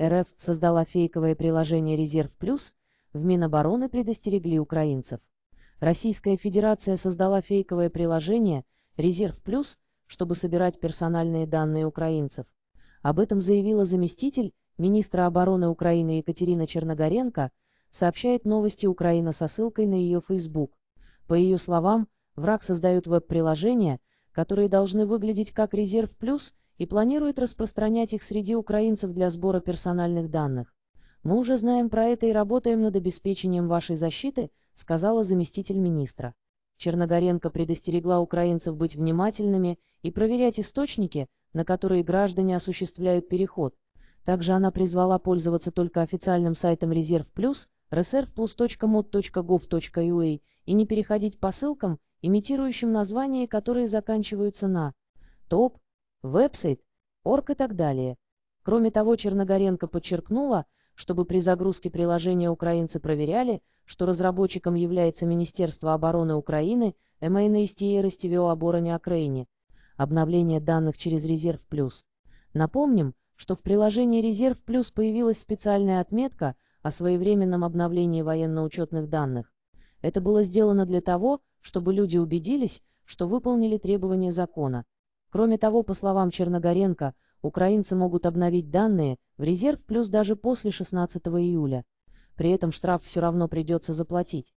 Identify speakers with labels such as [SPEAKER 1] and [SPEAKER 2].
[SPEAKER 1] РФ создала фейковое приложение «Резерв Плюс», в Минобороны предостерегли украинцев. Российская Федерация создала фейковое приложение «Резерв Плюс», чтобы собирать персональные данные украинцев. Об этом заявила заместитель министра обороны Украины Екатерина Черногоренко, сообщает новости Украина со ссылкой на ее Facebook. По ее словам, враг создает веб-приложения, которые должны выглядеть как «Резерв Плюс» и планирует распространять их среди украинцев для сбора персональных данных. «Мы уже знаем про это и работаем над обеспечением вашей защиты», сказала заместитель министра. Черногоренко предостерегла украинцев быть внимательными и проверять источники, на которые граждане осуществляют переход. Также она призвала пользоваться только официальным сайтом «Резерв плюс», reservplus.mod.gov.ua и не переходить по ссылкам, имитирующим названия, которые заканчиваются на «топ», веб-сайт, орг и так далее. Кроме того, Черногоренко подчеркнула, чтобы при загрузке приложения украинцы проверяли, что разработчиком является Министерство обороны Украины, МНСТЕ РСТВО обороне Украине. Обновление данных через Резерв Плюс. Напомним, что в приложении «Резерв плюс» появилась специальная отметка о своевременном обновлении военно-учетных данных. Это было сделано для того, чтобы люди убедились, что выполнили требования закона. Кроме того, по словам Черногоренко, украинцы могут обновить данные в резерв плюс даже после 16 июля. При этом штраф все равно придется заплатить.